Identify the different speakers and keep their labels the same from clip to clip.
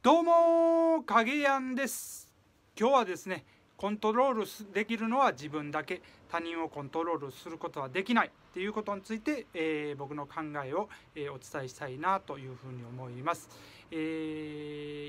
Speaker 1: どうも影やんです今日はですねコントロールできるのは自分だけ他人をコントロールすることはできないっていうことについて、えー、僕の考えを、えー、お伝えしたいなというふうに思います、え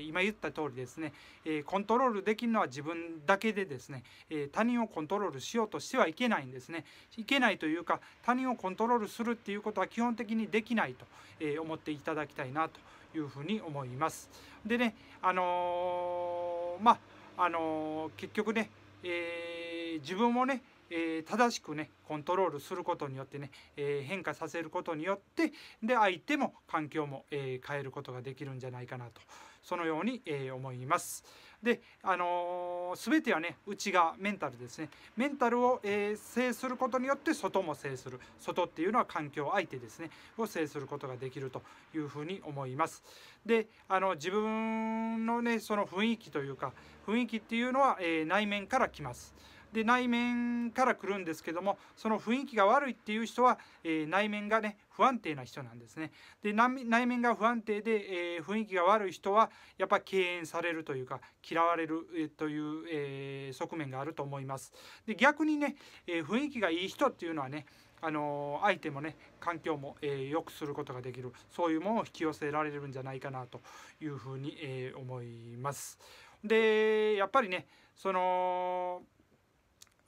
Speaker 1: ー、今言った通りですね、えコントロールできるのは自分だけでですね、え他人をコントロールしようとしてはいけないんですねいけないというか他人をコントロールするっていうことは基本的にできないと、え思っていただきたいなというふうに思いますでねあのまああの結局ね、えー、自分もねえー、正しくねコントロールすることによってね、えー、変化させることによってで相手も環境も、えー、変えることができるんじゃないかなとそのように、え思います。で、あのー、全てはね内側メンタルですねメンタルを、え制することによって外も制する外っていうのは環境相手ですねを制することができるというふうに思います。であの自分のねその雰囲気というか雰囲気っていうのは、え内面から来ます。で内面から来るんですけどもその雰囲気が悪いっていう人は、えー、内面がね不安定な人なんですねで内面が不安定で、えー、雰囲気が悪い人はやっぱ敬遠されるというか嫌われる、えー、という、え側面があると思いますで逆にね、え雰囲気がいい人っていうのはねあの相手もね環境も、えー、良くすることができるそういうものを引き寄せられるんじゃないかなというふうに、えー、思います。でやっぱりねその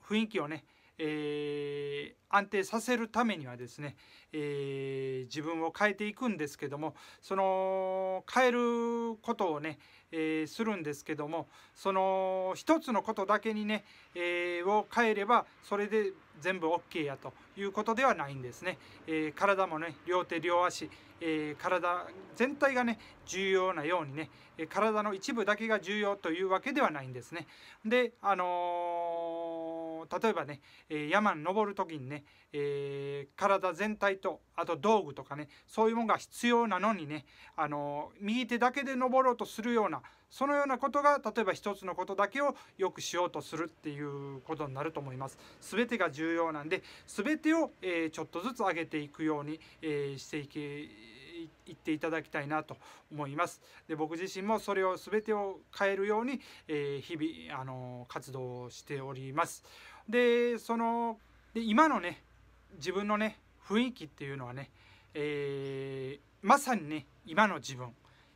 Speaker 1: 雰囲気をね、えー、安定させるためにはですね、えー、自分を変えていくんですけどもその変えることをね、えー、するんですけどもその一つのことだけにね、えを変えればそれで全部 OK やということではないんですね。え体もね両手両足、え体全体がね重要なようにね体の一部だけが重要というわけではないんですね。であの例えばね、え山に登る時にね、えー、体全体とあと道具とかねそういうものが必要なのにね、あの右手だけで登ろうとするようなそのようなことが例えば一つのことだけをよくしようとするっていうことになると思います。全てが重要なんで全てを、えちょっとずつ上げていくように、えしていけ言っていただきたいなと思います。で僕自身もそれを全てを変えるように、えー、日々あの活動をしております。でそので今のね自分のね雰囲気っていうのはね、えー、まさにね今の自分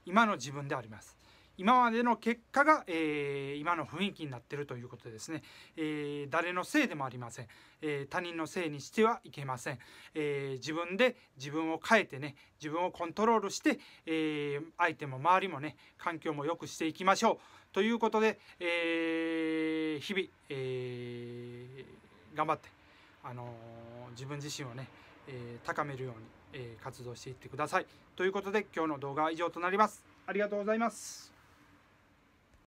Speaker 1: 今の自分であります。今までの結果が、えー、今の雰囲気になってるということですね、えー、誰のせいでもありません、えー、他人のせいにしてはいけません、え自分で自分を変えてね自分をコントロールして、え相手も周りもね環境も良くしていきましょうということで、え日々、え頑張って、あの自分自身をね、え高めるように、え活動していってくださいということで今日の動画は以上となりますありがとうございます